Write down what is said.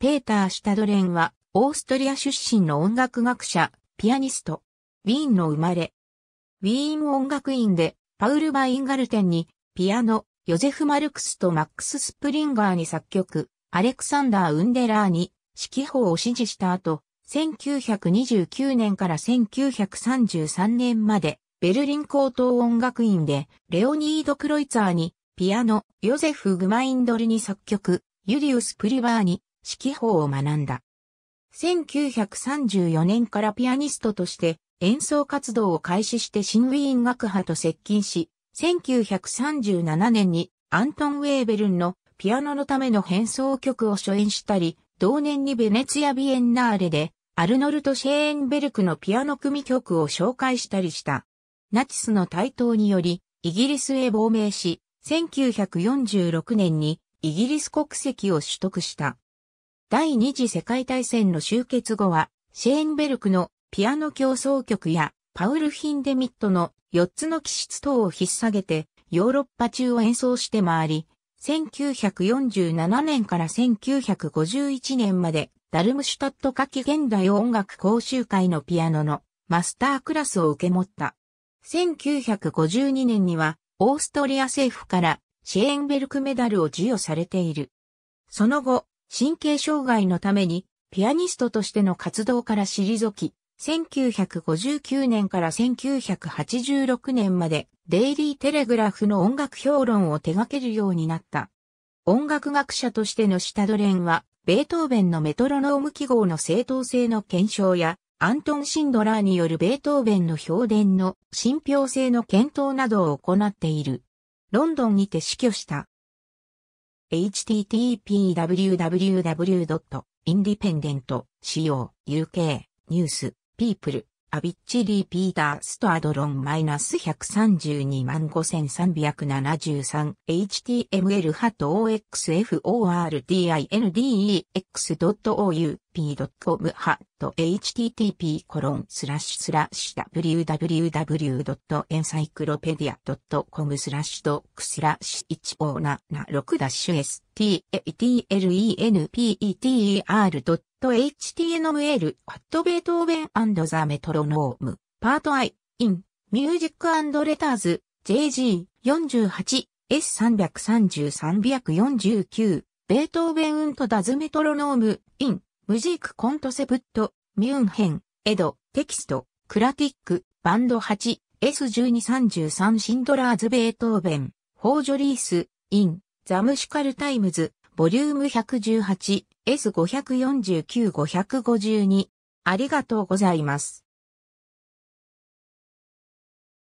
ペーター・シュタドレンは、オーストリア出身の音楽学者、ピアニスト、ウィーンの生まれ。ウィーン音楽院で、パウル・バインガルテンに、ピアノ、ヨゼフ・マルクスとマックス・スプリンガーに作曲、アレクサンダー・ウンデラーに、指揮法を指示した後、1929年から1933年まで、ベルリン高等音楽院で、レオニード・クロイツァーに、ピアノ、ヨゼフ・グマインドルに作曲、ユリウス・プリバーに、指揮法を学んだ。1934年からピアニストとして演奏活動を開始して新ウィーン学派と接近し、1937年にアントン・ウェーベルンのピアノのための変奏曲を初演したり、同年にベネツィア・ビエンナーレでアルノルト・シェーンベルクのピアノ組曲を紹介したりした。ナチスの台頭により、イギリスへ亡命し、1946年にイギリス国籍を取得した。第二次世界大戦の終結後は、シェーンベルクのピアノ競争曲やパウル・ヒンデミットの4つの気質等を引っ提げてヨーロッパ中を演奏して回り、1947年から1951年までダルムシュタット夏季現代音楽講習会のピアノのマスタークラスを受け持った。1952年にはオーストリア政府からシェーンベルクメダルを授与されている。その後、神経障害のためにピアニストとしての活動から退き、1959年から1986年までデイリーテレグラフの音楽評論を手掛けるようになった。音楽学者としての下ドレンは、ベートーベンのメトロノーム記号の正当性の検証や、アントン・シンドラーによるベートーベンの評伝の信憑性の検討などを行っている。ロンドンにて死去した。http://www.independent.co.uk ニュース people アビッチリー・ピーター・ストアドロンマイナス132万 5373HTML ハト o x f o r d i n d e x o u p c o m ハト HTTP コロンスラッシュスラッシュ www.encyclopedia.com スラッシュドックスラッシュ1576ダッシュ STATLENPETER html at beethoven the metronome part i in music and letters jg 48 S333-349 ベートーベン・ウント・ダズ・メトロノーム・イン・ムジーク・コントセプト・ミュンヘン・エド・テキスト・クラティック・バンド 8S1233 シンドラーズ・ベートーベン・ホージョリース・イン・ザムシカル・タイムズ・ボリューム118 S549-552 ありがとうございます。